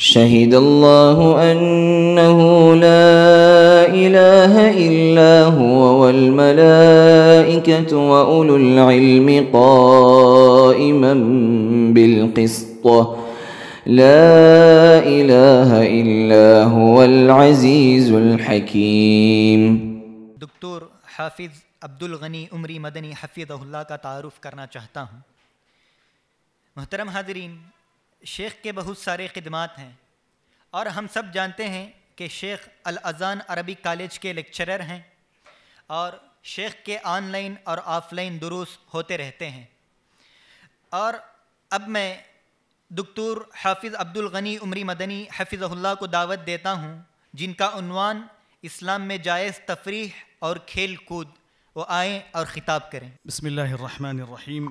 شهد الله أنه لا إله إلا هو والملائكة وأولو العلم قائما بالقسط لا إله إلا هو العزيز الحكيم دكتور حافظ عبد الغني أمري مدني حفظه الله کا تعارف کرنا چاہتا ہوں محترم حاضرين शेख के बहुत सारे खदमात हैं और हम सब जानते हैं कि शेख अल अज़ान अरबी कॉलेज के लेक्चरर हैं और शेख के ऑनलाइन और ऑफ़लाइन दुरुस्त होते रहते हैं और अब मैं दकतूर हाफिज़ अब्दुल गनी उमरी मदनी हफिज़ल्ला को दावत देता हूँ जिनका उनवान इस्लाम में जायज़ तफरी और खेल कूद वो आएँ और ख़िताब करें बसमीम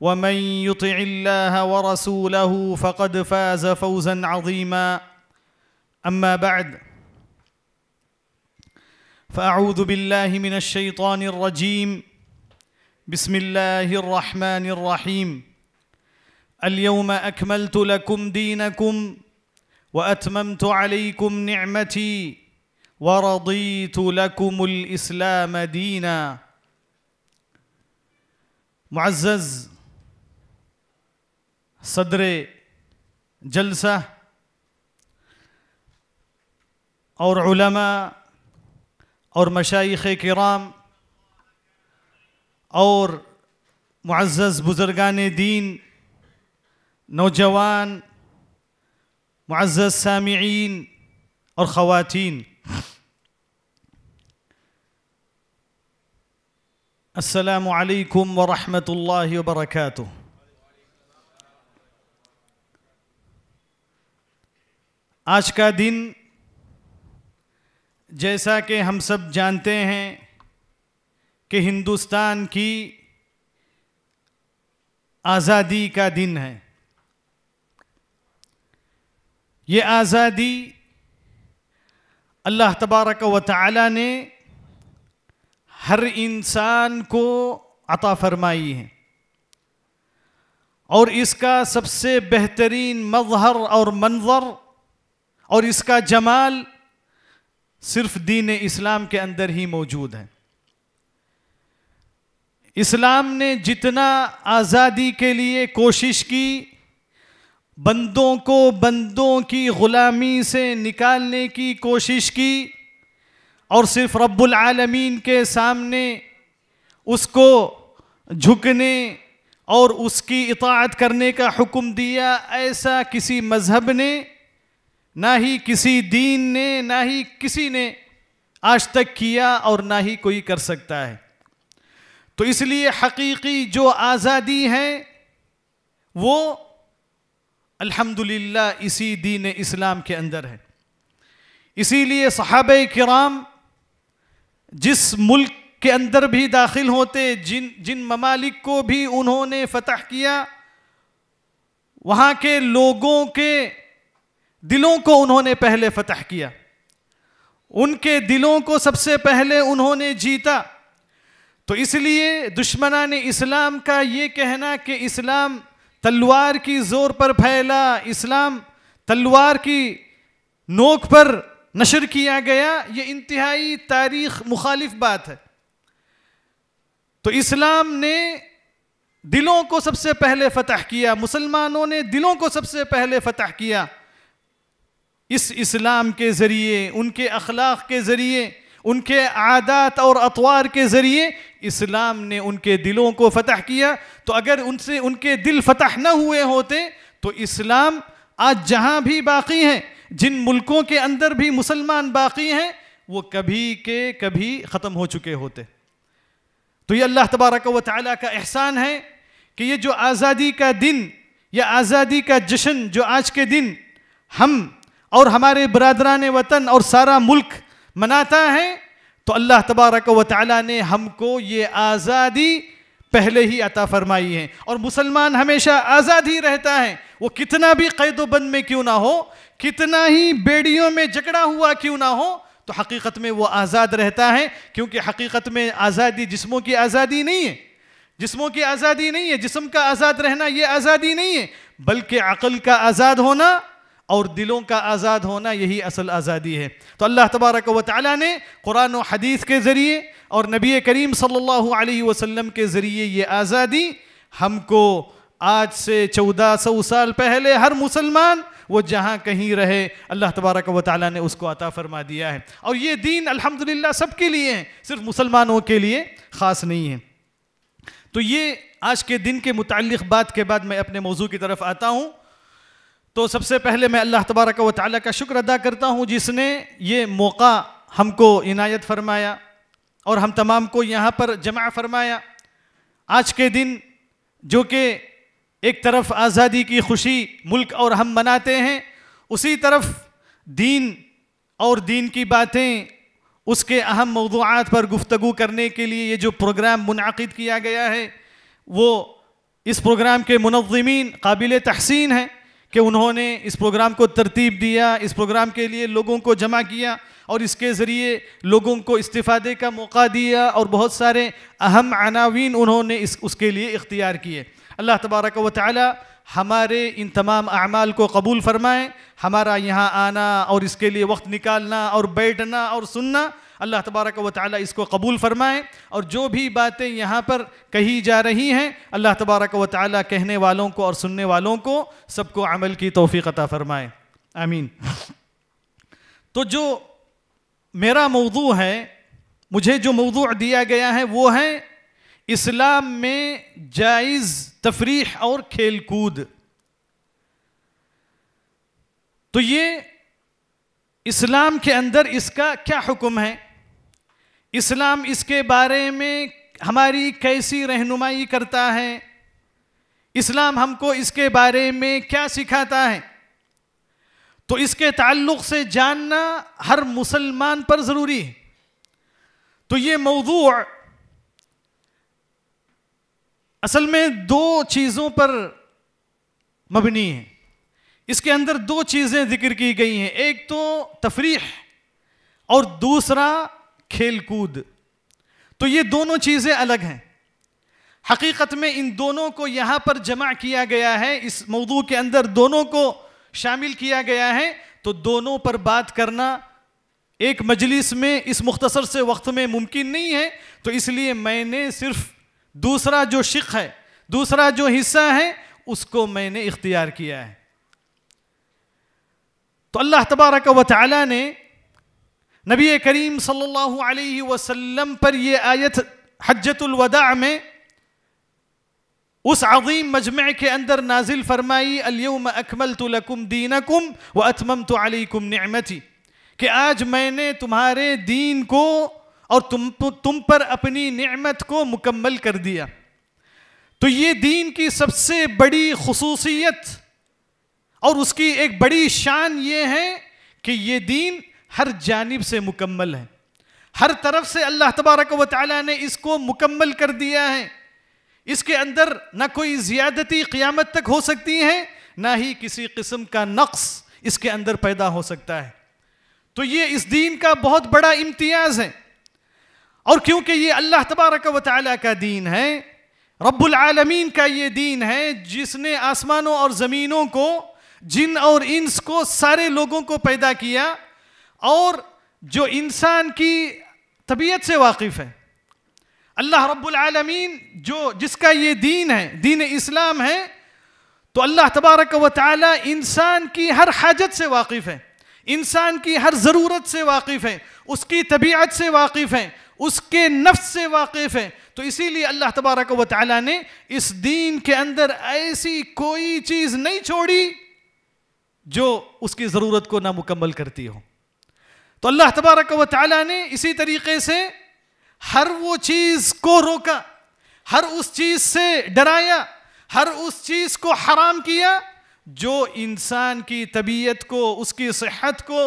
ومن يطع الله ورسوله فقد فاز فوزا عظيما اما بعد فاعوذ بالله من الشيطان الرجيم بسم الله الرحمن الرحيم اليوم اكملت لكم دينكم واتممت عليكم نعمتي ورضيت لكم الاسلام دينا معزز صدر جلسة اور علماء اور مشایخ کرام اور معزز بزرگان دین نوجوان معزز سامعین اور خواتین السلام عليكم ورحمة الله وبركاته आज का दिन जैसा कि हम सब जानते हैं कि हिंदुस्तान की आज़ादी का दिन है ये आज़ादी अल्लाह तबारक व ताली ने हर इंसान को अता फरमाई है और इसका सबसे बेहतरीन मजहर और मंजर और इसका जमाल सिर्फ दीन इस्लाम के अंदर ही मौजूद है इस्लाम ने जितना आज़ादी के लिए कोशिश की बंदों को बंदों की ग़ुलामी से निकालने की कोशिश की और सिर्फ रब्बुल आलमीन के सामने उसको झुकने और उसकी इतात करने का हुक्म दिया ऐसा किसी मज़हब ने ना ही किसी दीन ने ना ही किसी ने आज तक किया और ना ही कोई कर सकता है तो इसलिए हकीकी जो आज़ादी है वो अल्हम्दुलिल्लाह इसी दीन इस्लाम के अंदर है इसीलिए सहाब कराम जिस मुल्क के अंदर भी दाखिल होते जिन जिन ममालिक को भी उन्होंने फतह किया वहाँ के लोगों के दिलों को उन्होंने पहले फतह किया उनके दिलों को सबसे पहले उन्होंने जीता तो इसलिए दुश्मना ने इस्लाम का ये कहना कि इस्लाम तलवार की जोर पर फैला इस्लाम तलवार की नोक पर नशर किया गया ये इंतहाई तारीख मुखालिफ बात है तो इस्लाम ने दिलों को सबसे पहले फतह किया मुसलमानों ने दिलों को सबसे पहले फतह किया इस इस्लाम के ज़रिए उनके अखलाक के ज़रिए उनके आदात और अतवार के ज़रिए इस्लाम ने उनके दिलों को फतह किया तो अगर उनसे उनके दिल फतह न हुए होते तो इस्लाम आज जहाँ भी बाकी हैं जिन मुल्कों के अंदर भी मुसलमान बाकी हैं वो कभी के कभी ख़त्म हो चुके होते तो ये अल्लाह तबारक व ताली का एहसान है कि ये जो आज़ादी का दिन या आज़ादी का जश्न जो आज के दिन हम और हमारे बरदरान वतन और सारा मुल्क मनाता है तो अल्लाह तबारक व ने हमको ये आज़ादी पहले ही अता फरमाई है और मुसलमान हमेशा आज़ाद ही रहता है वो कितना भी कैदोबंद में क्यों ना हो कितना ही बेड़ियों में जकड़ा हुआ क्यों ना हो तो हकीकत में वो आज़ाद रहता है क्योंकि हकीकत में आज़ादी जिस्मों की आज़ादी नहीं है जिस्मों की आज़ादी नहीं है जिस्म का आज़ाद रहना ये आज़ादी नहीं है बल्कि अकल का आज़ाद होना और दिलों का आज़ाद होना यही असल आज़ादी है तो अल्लाह तबारक व ने कुरान और हदीस के ज़रिए और नबी करीम सल्लल्लाहु अलैहि वसल्लम के ज़रिए ये आज़ादी हमको आज से चौदह सौ साल पहले हर मुसलमान वो जहाँ कहीं रहे अल्लाह तबारक व ताली ने उसको अता फरमा दिया है और ये दीन अल्हम्दुलिल्लाह के लिए है सिर्फ मुसलमानों के लिए ख़ास नहीं है तो ये आज के दिन के मुतल बात के बाद मैं अपने मौजू की तरफ आता हूँ तो सबसे पहले मैं अल्लाह तबारक व ताल का शुक्र अदा करता हूँ जिसने ये मौका हमको इनायत फरमाया और हम तमाम को यहाँ पर जमा फरमाया आज के दिन जो कि एक तरफ आज़ादी की खुशी मुल्क और हम मनाते हैं उसी तरफ दीन और दीन की बातें उसके अहम मौजूद पर गुफ्तु करने के लिए ये जो प्रोग्राम मुनद किया गया है वो इस प्रोग्राम के मुनमीन काबिल तहसीन हैं कि उन्होंने इस प्रोग्राम को तरतीब दिया इस प्रोग्राम के लिए लोगों को जमा किया और इसके ज़रिए लोगों को इस्तीफादे का मौका दिया और बहुत सारे अहम अनावीन उन्होंने इस उसके लिए इख्तियार किए अल्लाह तबारक व ताली हमारे इन तमाम अमाल को कबूल फरमाएँ हमारा यहाँ आना और इसके लिए वक्त निकालना और बैठना और सुनना अल्लाह तबारक व ताली इसको कबूल फ़रमाए और जो भी बातें यहाँ पर कही जा रही हैं अल्लाह तबारक व ताली कहने वालों को और सुनने वालों को सबको अमल की तोफ़ी अता फ़रमाएँ आमीन तो जो मेरा मौजू है मुझे जो मौजू दिया गया है वो है इस्लाम में जायज़ तफरीह और खेलकूद तो ये इस्लाम के अंदर इसका क्या हुक्म है इस्लाम इसके बारे में हमारी कैसी रहनुमाई करता है इस्लाम हमको इसके बारे में क्या सिखाता है तो इसके ताल्लुक से जानना हर मुसलमान पर ज़रूरी है तो ये मौजू असल में दो चीज़ों पर मबनी है इसके अंदर दो चीज़ें जिक्र की गई हैं एक तो तफरीह और दूसरा खेलकूद तो ये दोनों चीज़ें अलग हैं हकीकत में इन दोनों को यहाँ पर जमा किया गया है इस मौजू के अंदर दोनों को शामिल किया गया है तो दोनों पर बात करना एक मजलिस में इस मुख्तसर से वक्त में मुमकिन नहीं है तो इसलिए मैंने सिर्फ दूसरा जो शिक है दूसरा जो हिस्सा है उसको मैंने इख्तियार किया है तो अल्लाह तबारक व ने नबी करीम सल्लल्लाहु अलैहि वसल्लम पर यह आयत हजतुल वदा में उस अजीम मजमे के अंदर नाजिल फरमाई अल्यम अकमल तुलकुम कुम व अतमम तो अलकुम नमती कि आज मैंने तुम्हारे दीन को और तुम तुम पर अपनी नमत को मुकम्मल कर दिया तो ये दीन की सबसे बड़ी खसूसियत और उसकी एक बड़ी शान ये है कि ये दीन हर जानब से मुकम्मल है हर तरफ से अल्लाह तबारक व ने इसको मुकम्मल कर दिया है इसके अंदर ना कोई ज़्यादती क़्यामत तक हो सकती है ना ही किसी किस्म का नक्स इसके अंदर पैदा हो सकता है तो ये इस दीन का बहुत बड़ा इम्तियाज़ है और क्योंकि ये अल्लाह तबारक व का दीन है रब्बुलआलमीन का ये दीन है जिसने आसमानों और ज़मीनों को जिन और इंस को सारे लोगों को पैदा किया और जो इंसान की तबीयत से वाकिफ़ है अल्लाह रब्लमीन जो जिसका ये दीन है दीन इस्लाम है तो अल्लाह तबारक व ताली इंसान की हर हाजत से वाकिफ़ है इंसान की हर ज़रूरत से वाकिफ़ है उसकी तबीयत से वाकिफ़ है उसके नफ्स से वाकिफ़ है तो इसीलिए अल्लाह तबारक व ताली ने इस दीन के अंदर ऐसी कोई चीज़ नहीं छोड़ी जो उसकी ज़रूरत को मुकम्मल करती हो तो अल्लाह तबारक व ताली ने इसी तरीके से हर वो चीज़ को रोका हर उस चीज़ से डराया हर उस चीज़ को हराम किया जो इंसान की तबीयत को उसकी सेहत को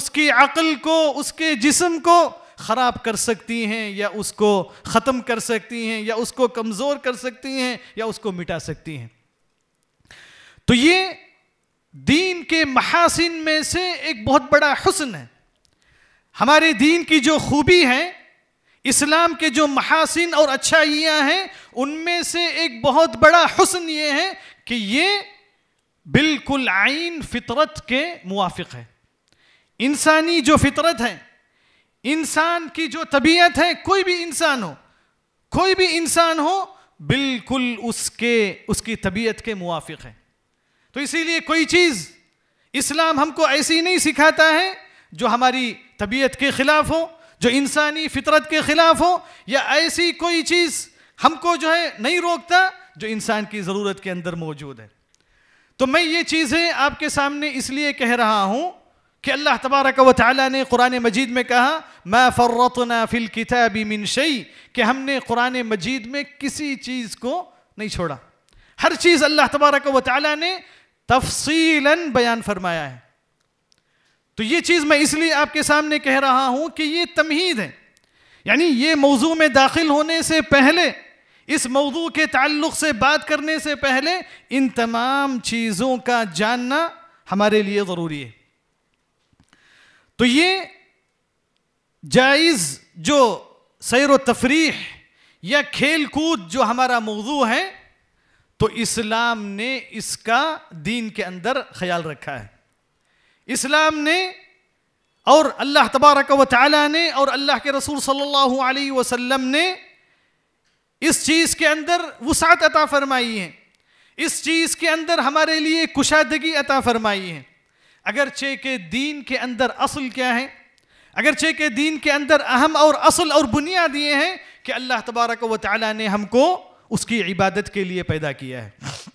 उसकी अक़ल को उसके जिस्म को ख़राब कर सकती हैं या उसको ख़त्म कर सकती हैं या उसको कमज़ोर कर सकती हैं या उसको मिटा सकती हैं तो ये दीन के महासिन में से एक बहुत बड़ा हसन है हमारे दीन की जो खूबी है इस्लाम के जो महासिन और अच्छाइयाँ हैं उनमें से एक बहुत बड़ा हसन ये है कि ये बिल्कुल आइन फितरत के मुआफ़ है इंसानी जो फितरत है इंसान की जो तबीयत है कोई भी इंसान हो कोई भी इंसान हो बिल्कुल उसके उसकी तबीयत के मुआफ़ है तो इसीलिए कोई चीज़ इस्लाम हमको ऐसी नहीं सिखाता है जो हमारी तबीयत के ख़िलाफ़ हो जो इंसानी फितरत के ख़िलाफ़ हो या ऐसी कोई चीज़ हमको जो है नहीं रोकता जो इंसान की ज़रूरत के अंदर मौजूद है तो मैं ये चीज़ें आपके सामने इसलिए कह रहा हूँ कि अल्लाह तबारक व ताली ने कुरान मजीद में कहा मैं फ़र्रतना फ़िल किताबी मिन शई कि हमने कुरान मजीद में किसी चीज़ को नहीं छोड़ा हर चीज़ अल्लाह तबारक व ताली ने तफसीला बयान फरमाया है तो ये चीज़ मैं इसलिए आपके सामने कह रहा हूँ कि ये तमहीद है यानी ये मौजू में दाखिल होने से पहले इस मौजू के ताल्लुक से बात करने से पहले इन तमाम चीज़ों का जानना हमारे लिए ज़रूरी है तो ये जायज़ जो सैर तफरीह या खेल कूद जो हमारा मौजू है तो इस्लाम ने इसका दीन के अंदर ख्याल रखा है इस्लाम ने और अल्लाह तबारक व ताली ने और अल्लाह के रसूल सल्लल्लाहु अलैहि वसल्लम ने इस चीज़ के अंदर वसात अता फरमाई है इस चीज़ के अंदर हमारे लिए कुशादगी अता फरमाई है अगरचे के दीन के अंदर असल क्या है अगरचे के दीन के अंदर अहम और असल और बुनियाद ये हैं कि अल्लाह तबारक व ताली ने हमको उसकी इबादत के लिए पैदा किया है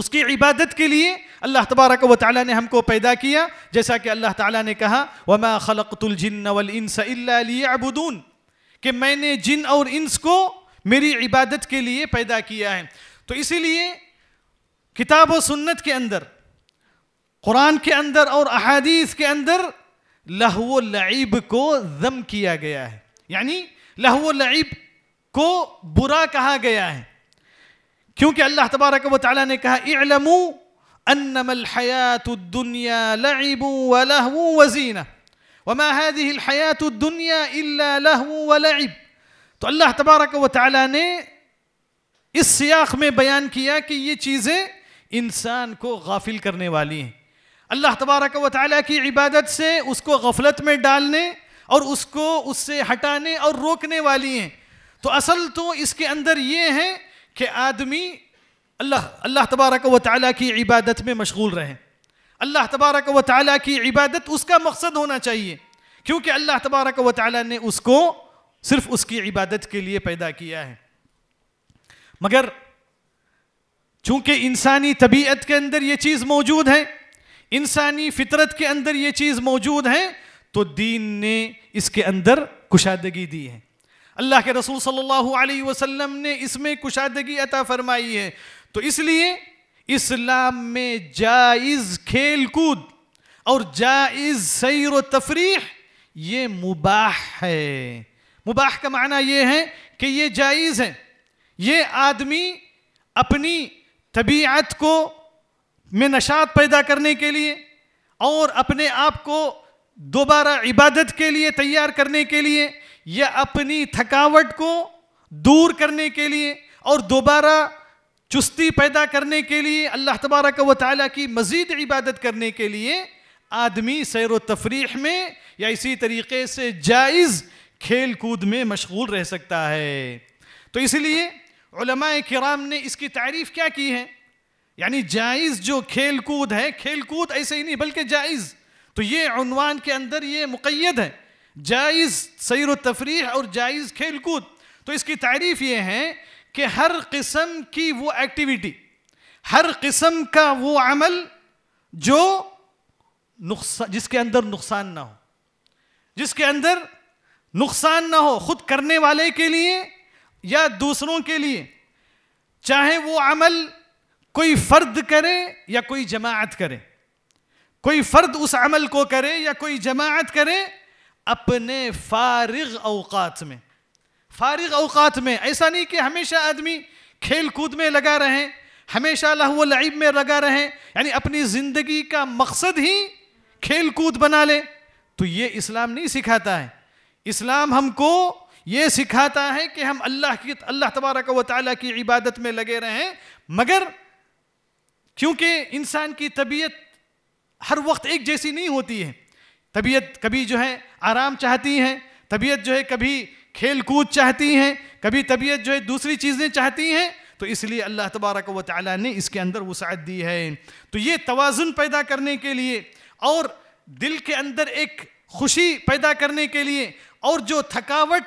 उसकी इबादत के लिए अल्लाह तबारक व ताली ने हमको पैदा किया जैसा कि अल्लाह ताली ने कहा वमा खलकतुलजिनबुदून कि मैंने जिन और इंस को मेरी इबादत के लिए पैदा किया है तो इसीलिए किताब व सुन्नत के अंदर कुरान के अंदर और अहादीस के अंदर लहव लईब को जम किया गया है यानी लहव लईब को बुरा कहा गया है क्योंकि अल्लाह तबारक व ताली ने कहा इलमू दुनिया दुनिया तो अल्लाह तबारक व ताली ने इस सियाक में बयान किया कि ये चीज़ें इंसान को गाफिल करने वाली हैं अल्लाह तबारक व ताली की इबादत से उसको गफलत में डालने और उसको उससे हटाने और रोकने वाली हैं तो असल तो इसके अंदर ये है कि आदमी अल्लाह अल्लाह तबारक व ताली की इबादत में मशगूल रहें अल्लाह तबारक व ताली की इबादत उसका मकसद होना चाहिए क्योंकि अल्लाह तबारक व ताली ने उसको सिर्फ उसकी इबादत के लिए पैदा किया है मगर चूंकि इंसानी तबीयत के अंदर ये चीज़ मौजूद है इंसानी फितरत के अंदर ये चीज़ मौजूद है तो दीन ने इसके अंदर कुशादगी दी है अल्लाह के रसूल सल्लल्लाहु अलैहि वसल्लम ने इसमें कुशादगी अता फरमाई है तो इसलिए इस्लाम में जायज़ खेल कूद और जायज़ सैर तफरीह ये मुबाह है मुबाह का माना ये है कि ये जायज़ है ये आदमी अपनी तबीयत को में नशात पैदा करने के लिए और अपने आप को दोबारा इबादत के लिए तैयार करने के लिए या अपनी थकावट को दूर करने के लिए और दोबारा चुस्ती पैदा करने के लिए अल्लाह तबारक व ताली की मज़ीद इबादत करने के लिए आदमी सैर व तफरीह में या इसी तरीके से जायज़ खेल कूद में मशगूल रह सकता है तो इसलिए कराम ने इसकी तारीफ़ क्या की है यानी जायज़ जो खेल कूद है खेल कूद ऐसे ही नहीं बल्कि जायज़ तो ये अनवान के अंदर ये मुक़ैद है जायज़ सैर तफरीह और जायज़ खेल कूद तो इसकी तारीफ ये है कि हर किस्म की वो एक्टिविटी हर किस्म का वो अमल जो नुकसान जिसके अंदर नुकसान ना हो जिसके अंदर नुकसान ना हो खुद करने वाले के लिए या दूसरों के लिए चाहे वो अमल कोई फ़र्द करे या कोई जमात करे कोई फ़र्द उस अमल को करे या कोई जमात करे अपने फारिग अवकात में फारिग अवकात में ऐसा नहीं कि हमेशा आदमी खेल कूद में लगा रहें हमेशा लहू लईब में लगा रहें यानी अपनी ज़िंदगी का मकसद ही खेल कूद बना ले तो ये इस्लाम नहीं सिखाता है इस्लाम हमको ये सिखाता है कि हम अल्लाह की अल्लाह तबारक व ताली की इबादत में लगे रहें मगर क्योंकि इंसान की तबीयत हर वक्त एक जैसी नहीं होती है तबीयत कभी जो है आराम चाहती हैं तबीयत जो है कभी खेल कूद चाहती हैं कभी तबीयत जो है दूसरी चीज़ें चाहती हैं तो इसलिए अल्लाह तबारक व ताली ने इसके अंदर वसात दी है तो ये तोज़ुन पैदा करने के लिए और दिल के अंदर एक खुशी पैदा करने के लिए और जो थकावट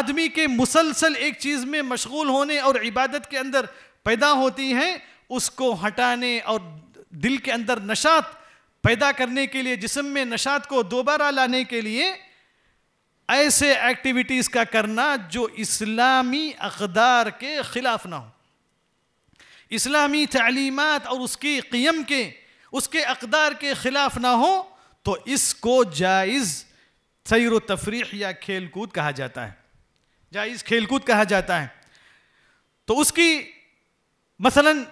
आदमी के मुसलसल एक चीज़ में मशगूल होने और इबादत के अंदर पैदा होती हैं उसको हटाने और दिल के अंदर नशात पैदा करने के लिए जिसम में नशात को दोबारा लाने के लिए ऐसे एक्टिविटीज का करना जो इस्लामी अकदार के खिलाफ ना हो इस्लामी तालीमत और उसकी क़ियम के उसके अकदार के खिलाफ ना हो तो इसको जायज़ सैर तफरीह या खेलकूद कहा जाता है जायज़ खेलकूद कहा जाता है तो उसकी मसलन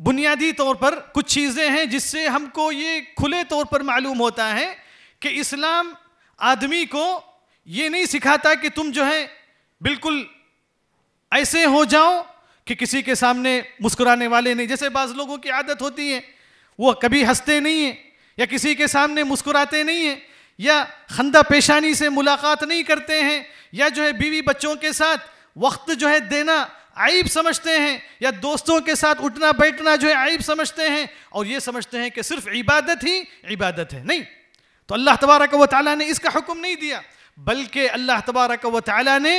बुनियादी तौर पर कुछ चीज़ें हैं जिससे हमको ये खुले तौर पर मालूम होता है कि इस्लाम आदमी को ये नहीं सिखाता कि तुम जो है बिल्कुल ऐसे हो जाओ कि किसी के सामने मुस्कुराने वाले नहीं जैसे बाज़ लोगों की आदत होती है वो कभी हंसते नहीं हैं या किसी के सामने मुस्कुराते नहीं हैं या खंदा पेशानी से मुलाकात नहीं करते हैं या जो है बीवी बच्चों के साथ वक्त जो है देना आईब समझते हैं या दोस्तों के साथ उठना बैठना जो है आईब समझते हैं और ये समझते हैं कि सिर्फ इबादत ही इबादत है नहीं तो अल्लाह तबारक व ताली ने इसका हुक्म नहीं दिया बल्कि अल्लाह तबारक व ताली ने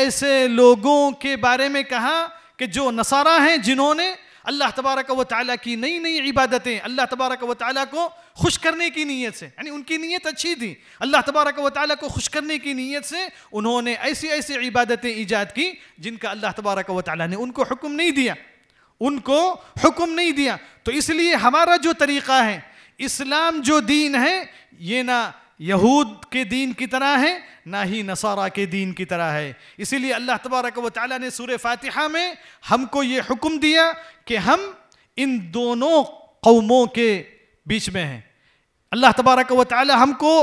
ऐसे लोगों के बारे में कहा कि जो नसारा हैं जिन्होंने अल्लाह तबारक व ताली की नई नई इबादतें अल्लाह तबारक व ताली को खुश करने की नीयत से यानी उनकी नीयत अच्छी थी अल्लाह तबारक व ताली को खुश करने की नीयत से उन्होंने ऐसी ऐसी इबादतें ईजाद की जिनका अल्लाह तबारक व ताली ने उनको हुक्म नहीं दिया उनको हुक्म नहीं दिया तो इसलिए हमारा जो तरीक़ा है इस्लाम जो दीन है ये ना यहूद के दीन की तरह है ना ही नसारा के दीन की तरह है इसीलिए अल्लाह तबारक व ताली ने सूर फातिहा में हमको ये हुक्म दिया कि हम इन दोनों कौमों के बीच में हैं अल्लाह तबारक व ताली हमको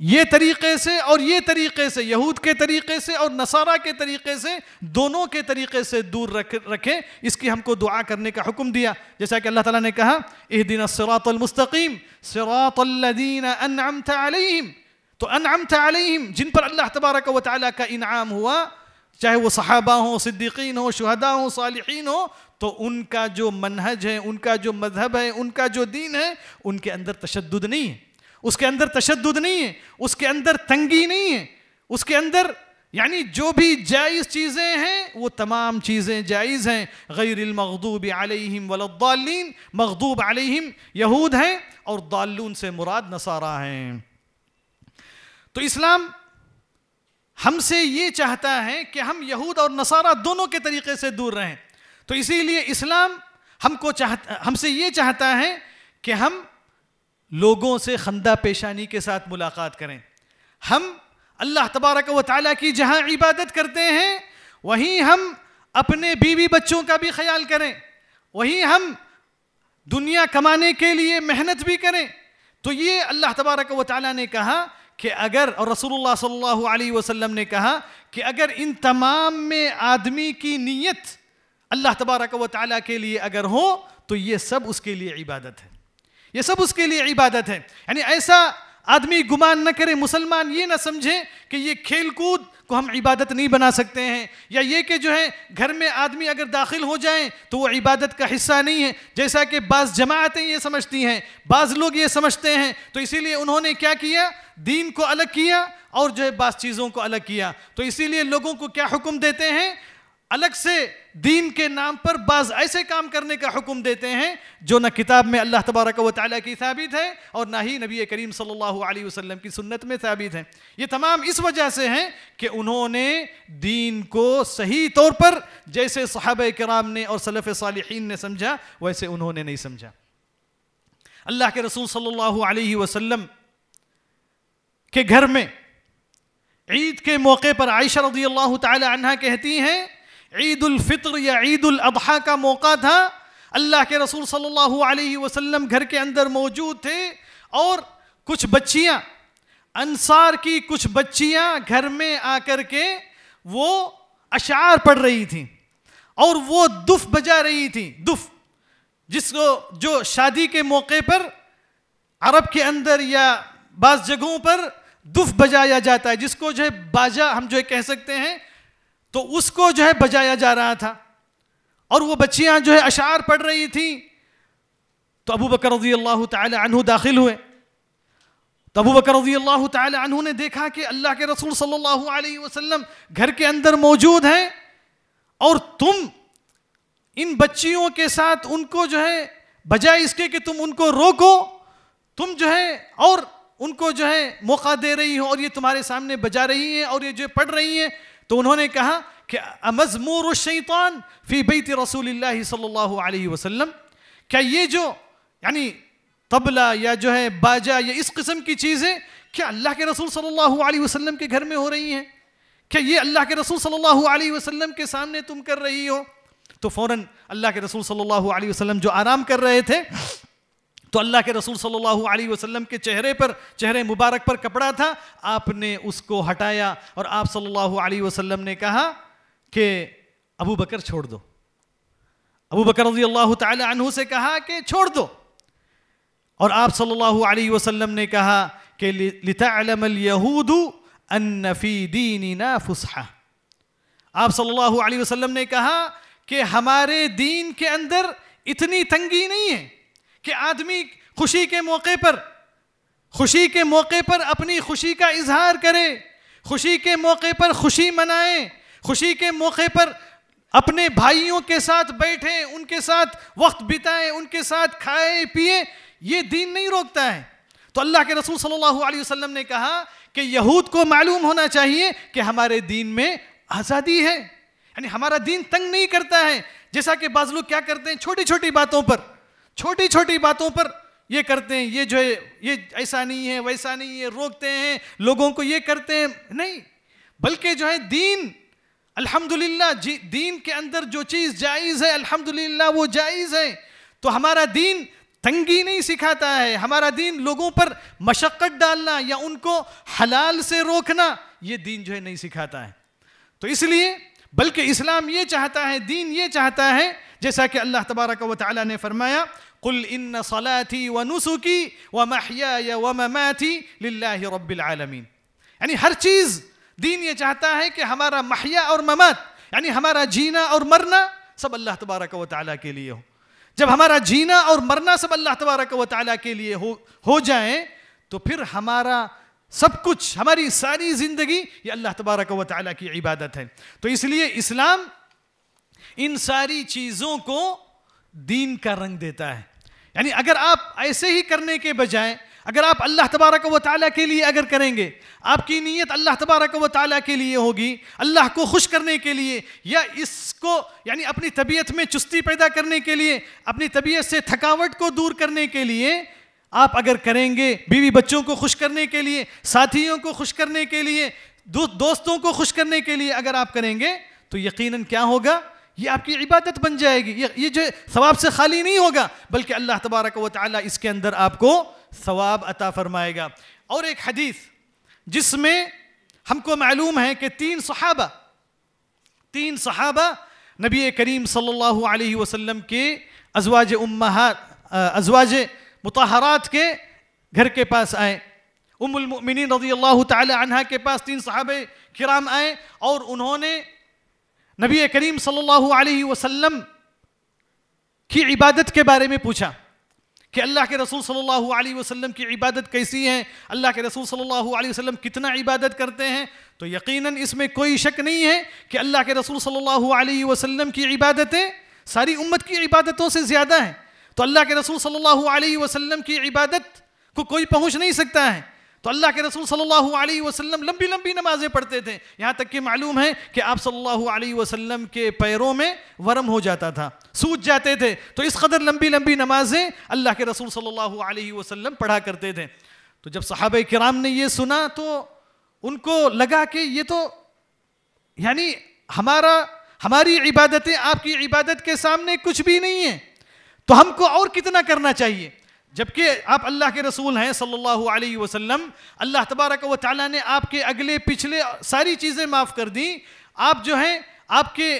ये तरीके से और ये तरीके से यहूद के तरीके से और नसारा के तरीके से दोनों के तरीके से दूर रख रखें इसकी हमको दुआ करने का हुक्म दिया जैसा कि अल्लाह ताला ने कहा एह दिन सरातलमस्तकीम सरातल्लिन अनआम तलीम तो अनआम तलीम जिन पर अल्लाह तबारक व ताली का इनाम हुआ चाहे वो सहाबा हों सिद्दीकीन हों शहदा हों सालीन हों तो उनका जो मनहज है उनका जो मजहब है उनका जो दीन है उनके अंदर तशद नहीं है उसके अंदर तशद नहीं है उसके अंदर तंगी नहीं है उसके अंदर यानी जो भी जायज़ चीज़ें हैं वो तमाम चीज़ें जायज़ हैं मखदूब आलिम वालीन मखदूब आलिम यहूद हैं और दालून से मुराद नसारा हैं तो इस्लाम हमसे ये चाहता है कि हम यहूद और नसारा दोनों के तरीके से दूर रहें तो इसीलिए इस्लाम हमको चाह हमसे ये चाहता है कि हम लोगों से खंदा पेशानी के साथ मुलाकात करें हम अल्लाह तबारक व ताली की जहाँ इबादत करते हैं वहीं हम अपने बीवी बच्चों का भी ख्याल करें वहीं हम दुनिया कमाने के लिए मेहनत भी करें तो ये अल्लाह तबारक व ताली ने कहा कि अगर और रसूलुल्लाह सल्लल्लाहु अलैहि वसल्लम ने कहा कि अगर इन तमाम में आदमी की नीयत अल्लाह तबारक व ताली के लिए अगर हो तो ये सब उसके लिए इबादत है ये सब उसके लिए इबादत है यानी ऐसा आदमी गुमान न करे मुसलमान ये ना समझे कि ये खेल कूद को हम इबादत नहीं बना सकते हैं या ये कि जो है घर में आदमी अगर दाखिल हो जाए तो वो इबादत का हिस्सा नहीं है जैसा कि बाज़ जमातें ये समझती हैं बाज़ लोग ये समझते हैं तो इसीलिए उन्होंने क्या किया दीन को अलग किया और जो है बाज़ चीज़ों को अलग किया तो इसीलिए लोगों को क्या हुक्म देते हैं अलग से दीन के नाम पर बाज ऐसे काम करने का हुक्म देते हैं जो न किताब में अल्लाह तबारक व ताली की साबित है और ना ही नबी करीम सल्लल्लाहु अलैहि वसल्लम की सुन्नत में साबित है ये तमाम इस वजह से हैं कि उन्होंने दीन को सही तौर पर जैसे साहब कराम ने और सलफ़ सालहीन ने समझा वैसे उन्होंने नहीं समझा अल्लाह के रसूल सल्लल्लाहु अलैहि वसल्लम के घर में ईद के मौके पर आयशा रदी अल्लाह तहती हैं फितर या ईद ईदाजी का मौका था अल्लाह के रसूल सल्लल्लाहु अलैहि वसल्लम घर के अंदर मौजूद थे और कुछ बच्चियां अनसार की कुछ बच्चियां घर में आकर के वो अशार पढ़ रही थी और वो दुफ बजा रही थी दुफ जिसको जो शादी के मौके पर अरब के अंदर या बाज जगहों पर दुफ बजाया जाता है जिसको जो है बाजा हम जो है कह सकते हैं तो उसको जो है बजाया जा रहा था और वो बच्चियां जो है अशार पढ़ रही थी तो अबू बकर रजी अल्लाह दाखिल हुए तो अबू बकर रजी अल्लाह ने देखा कि अल्लाह के रसूल सल्लल्लाहु अलैहि वसल्लम घर के अंदर मौजूद हैं और तुम इन बच्चियों के साथ उनको जो है बजाय इसके कि तुम उनको रोको तुम जो है और उनको जो है मौका दे रही हो और ये तुम्हारे सामने बजा रही है और ये जो पढ़ रही हैं तो उन्होंने कहा कि अमजमूर शैतान फी बैत रसूल सल्लल्लाहु अलैहि क्या ये जो यानी तबला या जो है बाजा या इस किस्म की चीज़ें क्या अल्लाह के रसूल सल्लल्लाहु अलैहि वसल्लम के घर में हो रही हैं क्या ये अल्लाह के रसूल सल्लल्लाहु अलैहि वसल्लम के सामने तुम कर रही हो तो फ़ौरन अल्लाह के रसूल सल्लल्लाहु अलैहि वसल्लम जो आराम कर रहे थे तो अल्लाह के रसूल सल्लल्लाहु अलैहि वसल्लम के चेहरे पर चेहरे मुबारक पर कपड़ा था आपने उसको हटाया और आप सल्लल्लाहु अलैहि वसल्लम ने कहा कि अबू बकर छोड़ दो अबू बकर रजी अल्लाह तहु से कहा कि छोड़ दो और आप सल्लल्लाहु अलैहि वसल्लम ने कहा कि लितालमूद अन्नफी दीनिना फुसहा आप सल्लल्लाहु अलैहि वसल्लम ने कहा कि हमारे दीन के अंदर इतनी तंगी नहीं है कि आदमी खुशी के मौके पर खुशी के मौके पर अपनी खुशी का इजहार करे खुशी के मौके पर खुशी मनाए खुशी के मौके पर अपने भाइयों के साथ बैठे उनके साथ वक्त बिताएं उनके साथ खाए पिए ये दीन नहीं रोकता है तो अल्लाह के रसूल सल्लल्लाहु अलैहि वसल्लम ने कहा कि यहूद को मालूम होना चाहिए कि हमारे दीन में आज़ादी है यानी हमारा दीन तंग नहीं करता है जैसा कि बाज लोग क्या करते हैं छोटी छोटी बातों पर छोटी छोटी बातों पर ये करते हैं ये जो है ये ऐसा नहीं है वैसा नहीं है रोकते हैं लोगों को ये करते हैं नहीं बल्कि जो है दीन अल्हम्दुलिल्लाह जी दीन के अंदर जो चीज़ जायज़ है अल्हम्दुलिल्लाह वो जायज़ है तो हमारा दीन तंगी नहीं सिखाता है हमारा दीन लोगों पर मशक्क़त डालना या उनको हलाल से रोकना ये दीन जो है नहीं सिखाता है तो इसलिए बल्कि इस्लाम ये चाहता है दीन ये चाहता है जैसा कि अल्लाह तबारक व ताली ने फरमाया कुल इन सलाती व नुसुकी व महिया व ममाती ला रबालमीन यानी हर चीज़ दीन ये चाहता है कि हमारा महिया और ममत यानी हमारा जीना और मरना सब अल्लाह तबारक व ताली के लिए हो जब हमारा जीना और मरना सब अल्लाह तबारक व ताली के लिए हो हो जाए तो फिर हमारा सब कुछ हमारी सारी ज़िंदगी ये अल्लाह तबारक व ताली की इबादत है तो इसलिए इस्लाम इन सारी चीज़ों को दीन का रंग देता है यानी अगर आप ऐसे ही करने के बजाय अगर आप अल्लाह तबारक व ताली के लिए अगर करेंगे आपकी नीयत अल्लाह तबारक व ताला के लिए होगी अल्लाह को खुश करने के लिए या इसको यानी अपनी तबीयत में चुस्ती पैदा करने के लिए अपनी तबीयत से थकावट को दूर करने के लिए आप अगर करेंगे बीवी बच्चों को खुश करने के लिए साथियों को खुश करने के लिए दो, दोस्तों को खुश करने के लिए अगर आप करेंगे तो यकीनन क्या होगा ये आपकी इबादत बन जाएगी ये ये जो सवाब से खाली नहीं होगा बल्कि अल्लाह तबारक व इसके अंदर आपको सवाब अता फरमाएगा और एक हदीस जिसमें हमको मालूम है कि तीन सहाबा तीन सहाबा नबी करीम सल्लल्लाहु अलैहि वसल्लम के अजवाज उम्महात अजवाज मुतहरात के घर के पास आए उमुलमिन रजी अल्लाह तला के पास तीन सहाब किराम आए और उन्होंने नबी करीम सल्लल्लाहु अलैहि वसल्लम की इबादत के बारे में पूछा कि अल्लाह के रसूल सल्लल्लाहु अलैहि वसल्लम की इबादत कैसी है अल्लाह के रसूल सल्लल्लाहु अलैहि वसल्लम कितना इबादत करते हैं तो यकीनन इसमें कोई शक नहीं है कि अल्लाह के रसूल सल्लल्लाहु अलैहि वसल्लम की इबादतें सारी उम्मत की इबादतों से ज़्यादा हैं तो अल्लाह के रसूल सल्लल्लाहु अलैहि वसल्लम की इबादत को कोई पहुँच नहीं सकता है तो अल्लाह के रसूल सल्लल्लाहु अलैहि वसल्लम लंबी लंबी नमाजें पढ़ते थे यहाँ तक कि मालूम है कि आप सल्लल्लाहु अलैहि वसल्लम के पैरों में वरम हो जाता था सूझ जाते थे तो इस कदर लंबी लंबी नमाजें अल्लाह के रसूल सल्लल्लाहु अलैहि वसल्लम पढ़ा करते थे तो जब साहब कराम ने यह सुना तो उनको लगा कि ये तो यानी हमारा हमारी इबादतें आपकी इबादत के सामने कुछ भी नहीं है तो हमको और कितना करना चाहिए जबकि आप अल्लाह के रसूल हैं सल्लल्लाहु अलैहि वसल्लम अल्लाह तबारक व ताली ने आपके अगले पिछले सारी चीज़ें माफ़ कर दी आप जो हैं आपके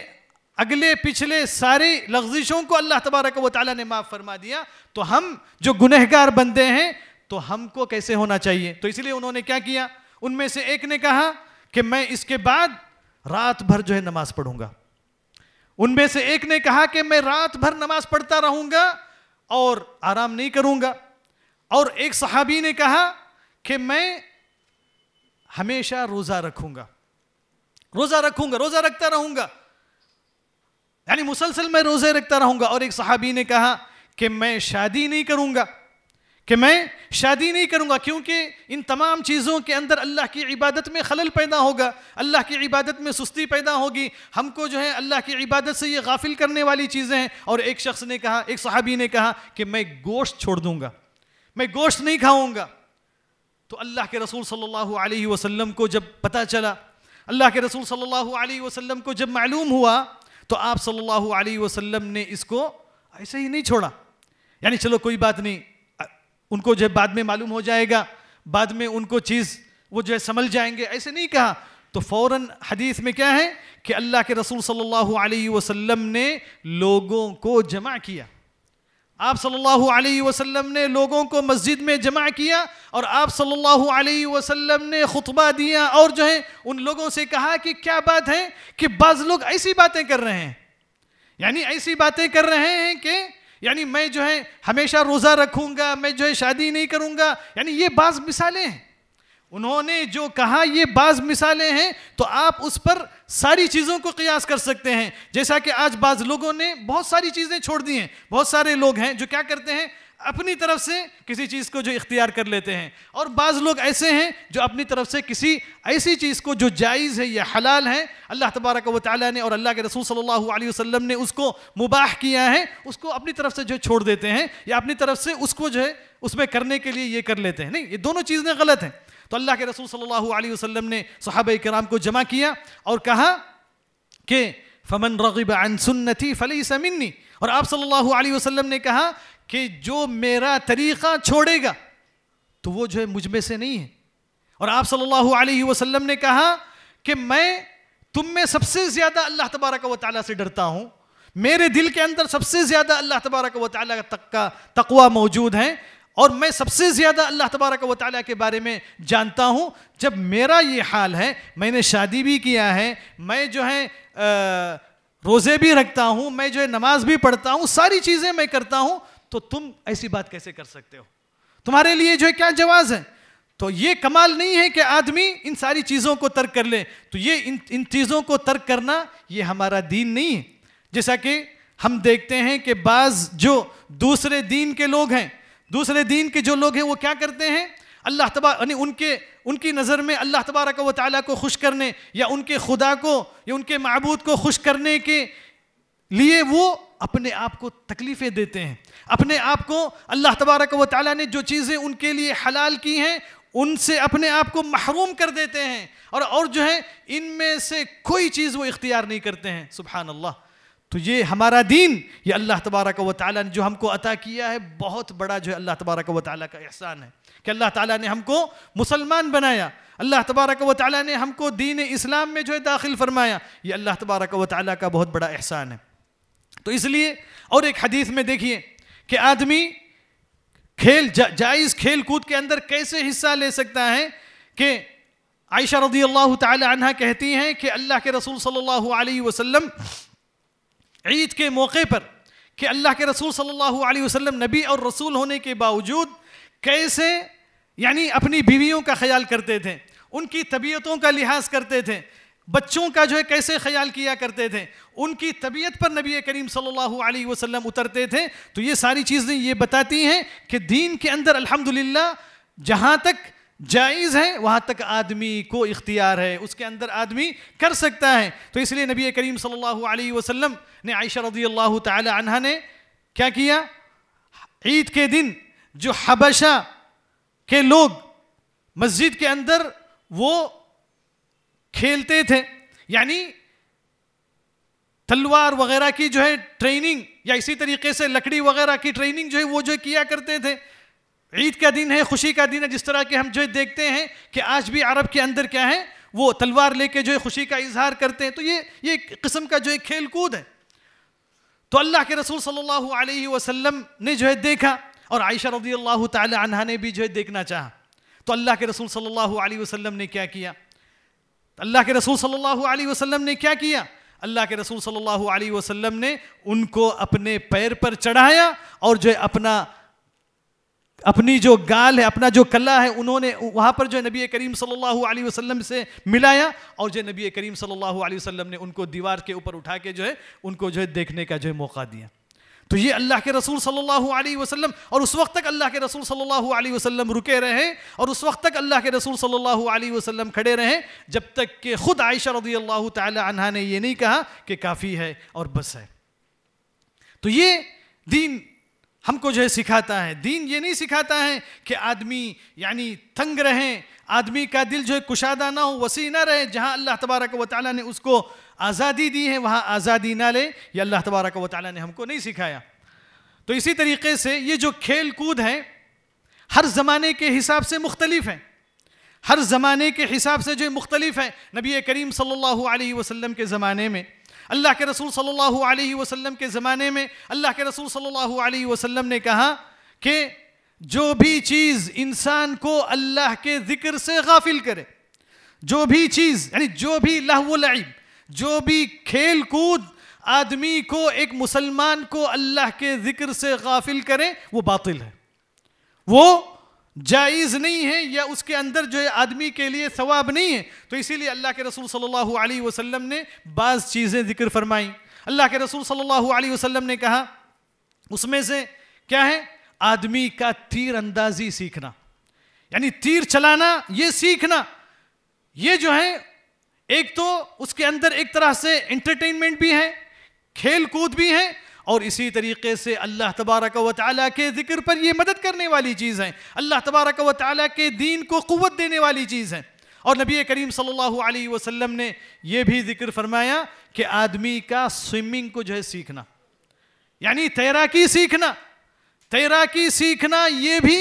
अगले पिछले सारे लफ्जिशों को अल्लाह तबारक व ताली ने माफ़ फरमा दिया तो हम जो गुनहगार बंदे हैं तो हमको कैसे होना चाहिए तो इसलिए उन्होंने क्या किया उनमें से एक ने कहा कि मैं इसके बाद रात भर जो है नमाज़ पढ़ूंगा उनमें से एक ने कहा कि मैं रात भर नमाज़ पढ़ता रहूंगा और आराम नहीं करूंगा और एक सहाबी ने कहा कि मैं हमेशा रोजा रखूंगा रोजा रखूंगा रोजा रखता रहूंगा यानी मुसलसल मैं रोजे रखता रहूंगा और एक सहाबी ने कहा कि मैं शादी नहीं करूंगा कि मैं शादी नहीं करूंगा क्योंकि इन तमाम चीज़ों के अंदर अल्लाह की इबादत में खलल पैदा होगा अल्लाह की इबादत में सुस्ती पैदा होगी हमको जो है अल्लाह की इबादत से ये गाफिल करने वाली चीज़ें हैं और एक शख्स ने कहा एक सहाबी ने कहा कि मैं गोश्त छोड़ दूंगा मैं गोश्त नहीं खाऊंगा तो अल्लाह के रसूल सल्लल्लाहु अलैहि वसल्लम को जब पता चला अल्लाह के रसूल सल्लल्लाहु अलैहि वसल्लम को जब मालूम हुआ तो आप सल्लल्लाहु अलैहि वसल्लम ने इसको ऐसे ही नहीं छोड़ा यानी चलो कोई बात नहीं उनको जब बाद में मालूम हो जाएगा बाद में उनको चीज़ वो जो है समझ जाएंगे ऐसे नहीं कहा तो फ़ौर हदीस में क्या है कि अल्लाह के रसूल सल्लल्लाहु अलैहि वसल्लम ने लोगों को जमा किया आप सल्लल्लाहु अलैहि वसल्लम ने लोगों को मस्जिद में जमा किया और आप सल्लल्लाहु अलैहि वसल्लम ने खुतबा दिया और जो है उन लोगों से कहा कि क्या बात है कि बाज़ लोग ऐसी बातें कर रहे हैं यानी ऐसी बातें कर रहे हैं कि यानी मैं जो है हमेशा रोज़ा रखूंगा मैं जो है शादी नहीं करूंगा यानी ये बाज़ मिसालें हैं उन्होंने जो कहा ये बाज़ मिसालें हैं तो आप उस पर सारी चीज़ों को कयास कर सकते हैं जैसा कि आज बाज़ लोगों ने बहुत सारी चीज़ें छोड़ दी हैं बहुत सारे लोग हैं जो क्या करते हैं अपनी तरफ से किसी चीज़ को जो इख्तियार कर लेते हैं और बाज़ लोग ऐसे हैं जो अपनी तरफ से किसी ऐसी चीज़ को जो जायज़ है या हलाल है अल्लाह तबारक व ताली ने और अल्लाह के रसूल सल्लल्लाहु अलैहि वसल्लम ने उसको मुबाह किया है उसको अपनी तरफ से जो छोड़ देते हैं या अपनी तरफ से उसको जो है उसमें करने के लिए ये कर लेते हैं नहीं ये दोनों चीज़ें गलत हैं तो अल्लाह के रसूल सल्लल्लाहु अलैहि वसल्लम ने सहाब कराम को जमा किया और कहा कि फमन रगीब अन सुन्नति फ़ली समिन्नी और आप सल्लल्लाहु अलैहि वसल्लम ने कहा कि जो मेरा तरीक़ा छोड़ेगा तो वो जो है मुझ में से नहीं है और आप सल्लल्लाहु अलैहि वसल्लम ने कहा कि मैं तुम में सबसे ज़्यादा अल्लाह तबारक व ताली से डरता हूँ मेरे दिल के अंदर सबसे ज़्यादा अल्लाह तबारक व ताली का तकवा मौजूद है और मैं सबसे ज़्यादा अल्लाह तबारक व ताली के बारे में जानता हूँ जब मेरा ये हाल है मैंने शादी भी किया है मैं जो है रोज़े भी रखता हूँ मैं जो है नमाज भी पढ़ता हूँ सारी चीज़ें मैं करता हूँ तो तुम ऐसी बात कैसे कर सकते हो तुम्हारे लिए जो है क्या जवाब है तो ये कमाल नहीं है कि आदमी इन सारी चीज़ों को तर्क कर ले तो ये इन इन चीज़ों को तर्क करना ये हमारा दीन नहीं है जैसा कि हम देखते हैं कि बाज जो दूसरे दीन के लोग हैं दूसरे दीन के जो लोग हैं वो क्या करते हैं अल्लाह तबा यानी उनके उनकी नज़र में अल्लाह तबारक व ताली को खुश करने या उनके खुदा को या उनके मबूद को खुश करने के लिए वो अपने आप को तकलीफ़ें देते हैं अपने आप को अल्लाह तबारक व ताली ने जो चीज़ें उनके लिए हलाल की हैं उनसे अपने आप को महरूम कर देते हैं और और जो है इनमें से कोई चीज़ वो इख्तियार नहीं करते हैं सुबहान अल्लाह तो ये हमारा दीन ये अल्लाह तबारक व ताली ने जो हमको अता किया है बहुत बड़ा जो है अल्लाह तबारक व ताली का एहसान है कि अल्लाह ताली ने हमको मुसलमान बनाया अल्लाह तबारक व ताली ने हमको दीन इस्लाम में जो है दाखिल फरमाया ये अल्लाह तबारक व ताली का बहुत बड़ा एहसान है तो इसलिए और एक हदीस में देखिए कि आदमी खेल जा, जायज़ खेल कूद के अंदर कैसे हिस्सा ले सकता है कि आयशा रदी अल्लाह तहा कहती हैं कि अल्लाह के रसूल सल्लल्लाहु अलैहि वसल्लम ईद के मौके पर कि अल्लाह के रसूल सल्लल्लाहु अलैहि वसल्लम नबी और रसूल होने के बावजूद कैसे यानी अपनी बीवियों का ख्याल करते थे उनकी तबीयतों का लिहाज करते थे बच्चों का जो है कैसे ख्याल किया करते थे उनकी तबीयत पर नबी करीम सल्लल्लाहु अलैहि वसल्लम उतरते थे तो ये सारी चीज़ें ये बताती हैं कि दीन के अंदर अल्हम्दुलिल्लाह जहाँ तक जायज़ है वहाँ तक आदमी को इख्तियार है उसके अंदर आदमी कर सकता है तो इसलिए नबी करीम सल्लल्लाहु अलैहि वसल्लम ने आयशा रदी अल्लाह ने क्या किया ईद के दिन जो हबशा के लोग मस्जिद के अंदर वो खेलते थे यानी तलवार वगैरह की जो है ट्रेनिंग या इसी तरीके से लकड़ी वगैरह की ट्रेनिंग जो है वो जो किया करते थे ईद का दिन है खुशी का दिन है जिस तरह के हम जो है देखते हैं कि आज भी अरब के अंदर क्या है वो तलवार लेके जो है खुशी का इजहार करते हैं तो ये ये किस्म का जो है खेल कूद है तो अल्लाह के रसूल सल्लल्लाहु अलैहि वसल्लम ने जो है देखा और आयशा रदी अल्लाह तला ने भी जो है देखना चाहा तो अल्लाह के रसूल सल्लल्लाहु अलैहि वसल्लम ने क्या किया तो अल्लाह के रसूल सल्लल्लाहु अलैहि वसल्लम ने क्या किया अल्लाह के रसूल सल्लल्लाहु अलैहि वसल्लम ने उनको अपने पैर पर चढ़ाया और जो है अपना अपनी जो गाल है अपना जो कला है उन्होंने वहाँ पर जो नबी करीम सल्लल्लाहु अलैहि वसल्लम से मिलाया और जो नबी करीम सल्लल्लाहु अलैहि वसल्लम ने उनको दीवार के ऊपर उठा के जो है उनको जो है देखने का जो है मौका दिया तो ये अल्लाह के रसूल सल्लल्लाहु अलैहि वसल्लम और उस वक्त तक अल्लाह के रसूल सल्लल्लाहु अलैहि वसल्लम रुके रहे और उस वक्त तक अल्लाह के रसूल सल्लल्लाहु अलैहि वसल्लम खड़े रहे जब तक कि खुद आयशा रदी अल्लाह तहा ने यह नहीं कहा कि काफ़ी है और बस है तो ये दीन हमको जो है सिखाता है दीन ये नहीं सिखाता है कि आदमी यानी तंग रहें आदमी का दिल जो है कुशादा ना हो वसी ना रहे जहाँ अल्लाह तबारक व ने उसको आज़ादी दी है वहाँ आज़ादी ना ले ये अल्लाह तबारक व ताली ने हमको नहीं सिखाया तो इसी तरीके से ये जो खेल कूद हैं हर ज़माने के हिसाब से मुख्तलिफ हैं हर ज़माने के हिसाब से जो मुख्तलिफ हैं नबी करीम सल्लल्लाहु अलैहि वसल्लम के ज़माने में अल्लाह के रसूल सल्लल्लाहु अलैहि वसल्लम के ज़माने में अल्लाह के रसूल सल्लल्लाहु अलैहि वसल्लम ने कहा कि जो भी चीज़ इंसान को अल्लाह के ज़िक्र से गाफिल करे जो भी चीज़ यानी जो भी लहव जो भी खेल कूद आदमी को एक मुसलमान को अल्लाह के जिक्र से गाफिल करें वो बातिल है वो जायज़ नहीं है या उसके अंदर जो है आदमी के लिए सवाब नहीं है तो इसीलिए अल्लाह के रसूल सल्लल्लाहु अलैहि वसल्लम ने बाज़ चीज़ें जिक्र फरमाई अल्लाह के रसूल सल्लल्लाहु अलैहि वसल्लम ने कहा उसमें से क्या है आदमी का तीर अंदाजी सीखना यानी तीर चलाना ये सीखना ये जो है एक तो उसके अंदर एक तरह से एंटरटेनमेंट भी है खेल कूद भी है और इसी तरीके से अल्लाह तबारक व ताली के जिक्र पर यह मदद करने वाली चीज़ है अल्लाह तबारक व ताली के दीन को क़ुत देने वाली चीज़ है और नबी करीम सल्लल्लाहु अलैहि वसल्लम ने यह भी जिक्र फरमाया कि आदमी का स्विमिंग को जो है सीखना यानी तैराकी सीखना तैराकी सीखना ये भी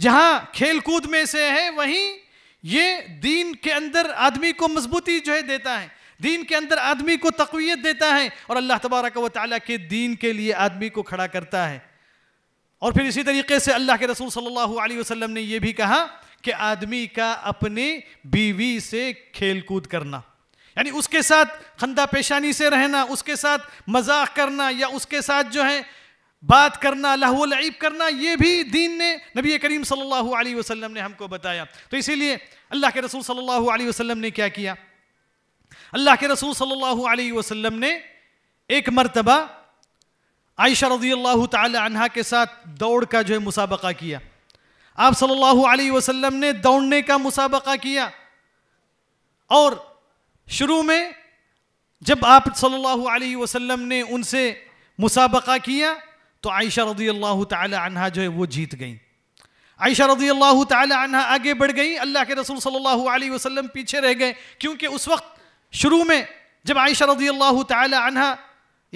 जहाँ खेल कूद में से है वहीं ये दीन के अंदर आदमी को मजबूती जो है देता है दीन के अंदर आदमी को तकवीत देता है और अल्लाह तबारक व ताली के दीन के लिए आदमी को खड़ा करता है और फिर इसी तरीके से अल्लाह के रसूल सल्लल्लाहु अलैहि वसल्लम ने यह भी कहा कि आदमी का अपने बीवी से खेलकूद करना यानी उसके साथ खंदा पेशानी से रहना उसके साथ मजाक करना या उसके साथ जो है बात करना लहू करना ये भी दीन ने नबी करीम सल्लल्लाहु अलैहि वसल्लम ने हमको बताया तो इसीलिए अल्लाह के रसूल सल्लल्लाहु अलैहि वसल्लम ने क्या किया अल्लाह के रसूल सल्लल्लाहु अलैहि वसल्लम ने एक मरतबा आयशा रजी अल्लाह तहा के साथ दौड़ का जो है मुसाबका किया आप सल्लल्लाहु अलैहि वसल्लम ने दौड़ने का मुसाबका किया और शुरू में जब आप सल्लल्लाहु अलैहि वसल्लम ने उनसे मुसाबका किया तो आयशा रदी अल्लाह तहा जो है वो जीत गई आयशा रदी अल्लाह तहा आगे बढ़ गई अल्लाह के रसूल सल्लल्लाहु अलैहि वसल्लम पीछे रह गए क्योंकि उस वक्त शुरू में जब आयशा रदी अल्लाह तहा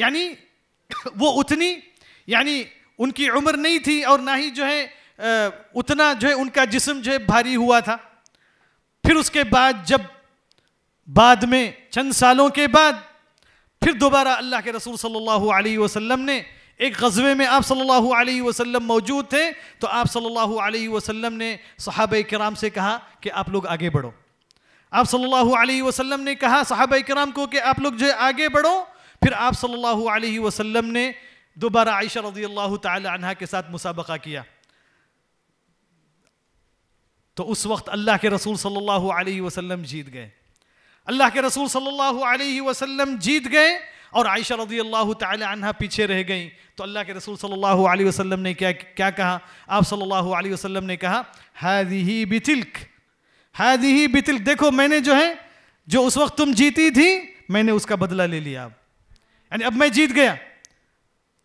यानी वो उतनी यानी उनकी उम्र नहीं थी और ना ही जो है उतना जो है उनका जिस्म जो है भारी हुआ था फिर उसके बाद जब बाद में चंद सालों के बाद फिर दोबारा अल्लाह के रसूल सल्लल्लाहु अलैहि वसल्लम ने एक गजबे में आप सल्लल्लाहु अलैहि वसल्लम मौजूद थे तो आप सल्लल्लाहु अलैहि वसल्लम ने सहाब कराम से कहा कि आप लोग आगे बढ़ो आप सल्लल्लाहु अलैहि वसल्लम ने कहा सहाब कराम को कि आप लोग जो आगे बढ़ो फिर आप सल्लल्लाहु अलैहि वसल्लम ने दोबारा आयशा रजी अल्लाह तहा के साथ मुसाबका किया तो उस वक्त अल्लाह के रसूल सल्लल्लाहु अलैहि वसल्लम जीत गए अल्लाह के रसूल सल्लल्लाहु अलैहि वसल्लम जीत गए और आयशा रजी अल्लाह तहा पीछे रह गई तो अल्लाह के रसूल सल्लल्लाहु अलैहि वसल्लम ने क्या क्या कहा आप सल्लल्लाहु अलैहि वसल्लम ने कहा हैदी ही बितिल्क हैदी ही बितिल्क देखो मैंने जो है जो उस वक्त तुम जीती थी मैंने उसका बदला ले लिया अब यानी अब मैं जीत गया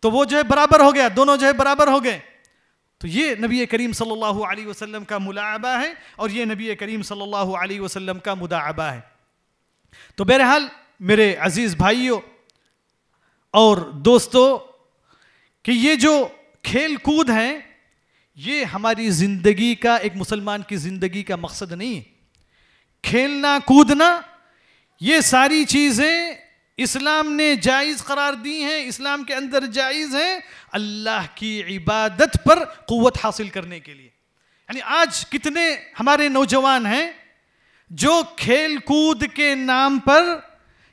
तो वो जो है बराबर हो गया दोनों जो है बराबर हो गए तो ये नबी करीम सल्लल्लाहु अलैहि वसल्लम का मुलाबा है और ये नबी करीम सल्लल्लाहु अलैहि वसल्लम का मुदाबा है तो बहरहाल मेरे अजीज़ भाइयों और दोस्तों कि ये जो खेल कूद है ये हमारी ज़िंदगी का एक मुसलमान की ज़िंदगी का मकसद नहीं खेलना कूदना ये सारी चीज़ें इस्लाम ने जायज़ करार दी हैं इस्लाम के अंदर जायज़ हैं अल्लाह की इबादत पर क़वत हासिल करने के लिए यानी आज कितने हमारे नौजवान हैं जो खेल कूद के नाम पर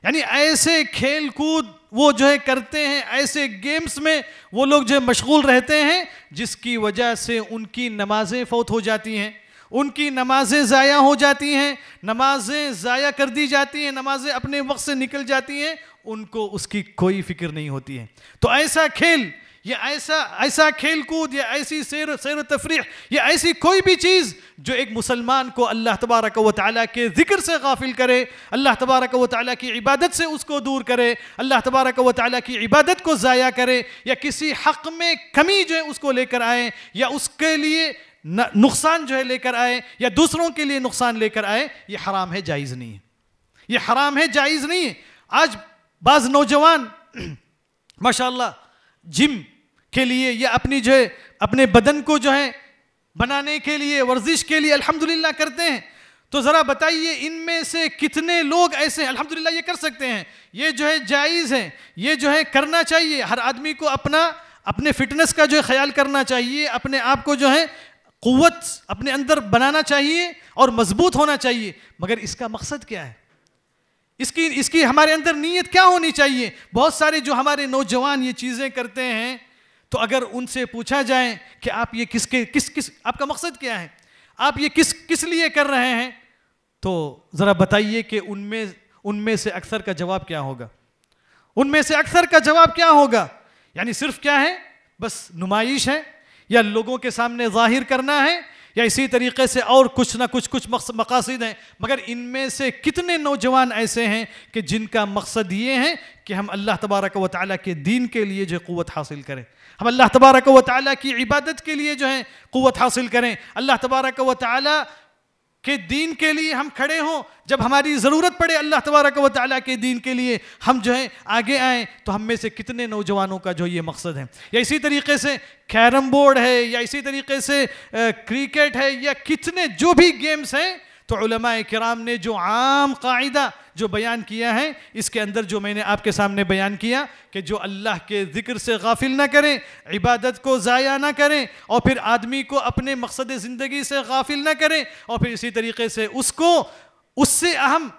यानी ऐसे खेल कूद वो जो है करते हैं ऐसे गेम्स में वो लोग जो है मशगूल रहते हैं जिसकी वजह से उनकी नमाजें फौत हो जाती हैं उनकी नमाजें ज़ाया हो जाती हैं नमाजें ज़ाया कर दी जाती हैं नमाजें अपने वक्त से निकल जाती हैं उनको उसकी कोई फिक्र नहीं होती है तो ऐसा खेल या ऐसा ऐसा खेलकूद या ऐसी सैर सैर तफरी या ऐसी कोई भी चीज़ जो एक मुसलमान को अल्लाह तबारक व ताली के ज़िक्र से गाफिल करे अल्लाह तबारक व ताली की इबादत से उसको दूर करे अल्लाह तबारक व ताली की इबादत को ज़ाया करे या किसी हक़ में कमी जो है उसको लेकर आए या उसके लिए नुकसान जो है लेकर आए या दूसरों के लिए नुकसान लेकर आए ये हराम है जायज़ नहीं है ये हराम है जायज़ नहीं है आज बाज़ नौजवान माशा जिम के लिए या अपनी जो है अपने बदन को जो है बनाने के लिए वर्जिश के लिए अल्हम्दुलिल्लाह करते हैं तो ज़रा बताइए इनमें से कितने लोग ऐसे अल्हम्दुलिल्लाह ये कर सकते हैं ये जो है जायज़ है ये जो है करना चाहिए हर आदमी को अपना अपने फिटनेस का जो है ख्याल करना चाहिए अपने आप को जो है क़वत अपने अंदर बनाना चाहिए और मजबूत होना चाहिए मगर इसका मकसद क्या है इसकी इसकी हमारे अंदर नीयत क्या होनी चाहिए बहुत सारे जो हमारे नौजवान ये चीज़ें करते हैं तो अगर उनसे पूछा जाए कि आप ये किसके किस किस आपका मकसद क्या है आप ये किस किस लिए कर रहे हैं तो ज़रा बताइए कि उनमें उनमें से अक्सर का जवाब क्या होगा उनमें से अक्सर का जवाब क्या होगा यानी सिर्फ क्या है बस नुमाइश है या लोगों के सामने जाहिर करना है या इसी तरीके से और कुछ ना कुछ कुछ मकासद हैं मगर इनमें से कितने नौजवान ऐसे हैं कि जिनका मकसद ये है कि हम अल्लाह तबारक व ताली के दीन के लिए जो क़वत हासिल करें हम अल्लाह तबारक व ताली की इबादत के लिए जो है क़वत हासिल करें अल्लाह तबारक व ताली कि दीन के लिए हम खड़े हों जब हमारी ज़रूरत पड़े अल्लाह तबारक व ताली के दीन के लिए हम जो है आगे आएँ तो हम में से कितने नौजवानों का जो ये मकसद है या इसी तरीके से कैरम बोर्ड है या इसी तरीके से क्रिकेट है या कितने जो भी गेम्स हैं तो कराम ने जो आम कायदा जो बयान किया है इसके अंदर जो मैंने आपके सामने बयान किया कि जो अल्लाह के ज़िक्र से गाफिल ना करें इबादत को ज़ाया ना करें और फिर आदमी को अपने मकसद ज़िंदगी से गाफिल ना करें और फिर इसी तरीके से उसको उससे अहम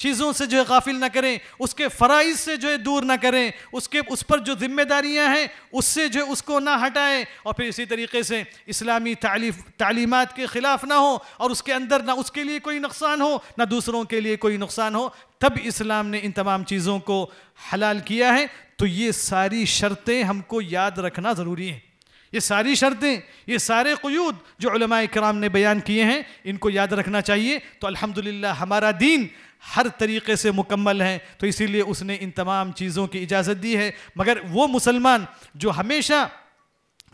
चीज़ों से जो है गाफिल ना करें उसके फ़राइज से जो है दूर ना करें उसके उस पर जो ज़िम्मेदारियाँ हैं उससे जो है उसको ना हटाएं और फिर इसी तरीके से इस्लामी तालीफ तालीमत के ख़िलाफ़ ना हो और उसके अंदर ना उसके लिए कोई नुकसान हो ना दूसरों के लिए कोई नुकसान हो तब इस्लाम ने इन तमाम चीज़ों को हलाल किया है तो ये सारी शर्तें हमको याद रखना ज़रूरी है ये सारी शर्तें ये सारे क्यूद जो कराम ने बयान किए हैं इनको याद रखना चाहिए तो अल्हम्दुलिल्लाह हमारा दीन हर तरीके से मुकम्मल हैं तो इसीलिए उसने इन तमाम चीज़ों की इजाज़त दी है मगर वो मुसलमान जो हमेशा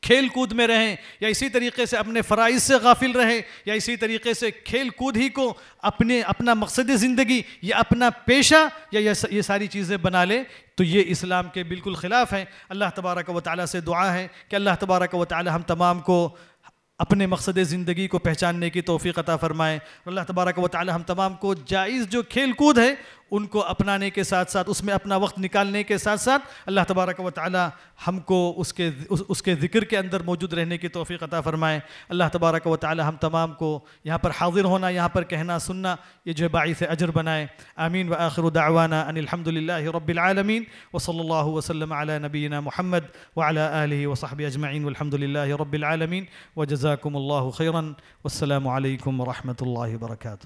खेल कूद में रहें या इसी तरीके से अपने फ़राइज से गाफिल रहें या इसी तरीके से खेल कूद ही को अपने अपना मकसद ज़िंदगी या अपना पेशा या ये सारी चीज़ें बना ले तो ये इस्लाम के बिल्कुल ख़िलाफ़ हैं अल्लाह तबारक व ताली से दुआ है कि अल्लाह तबारक व ताली हम तमाम को अपने मकसद ज़िंदगी को पहचानने की तोफ़ी अता फ़रमाएँ अल्लाह तबारक वाली हम तमाम को जायज़ जो खेल कूद है उनको अपनाने के साथ साथ उसमें अपना वक्त निकालने के साथ साथ अल्लाह तबारक व ताली हमको उसके उस, उसके ज़िक्र के अंदर मौजूद रहने की तोफ़ी अता फ़रमाए अल्लाह तबारक व ताली हम तमाम को यहाँ पर हाजिर होना यहाँ पर कहना सुनना ये जो है से अजर बनाए आमीन व आखिर दावाना अनिलहमदिल्ला रबालमीन वसल वसलम नबीना महमद वाल वसाहब अजमाइन अलहमदिल्ला रबालमीन व जज़ाकम्ल खैरन वालकम वरहमल वर्का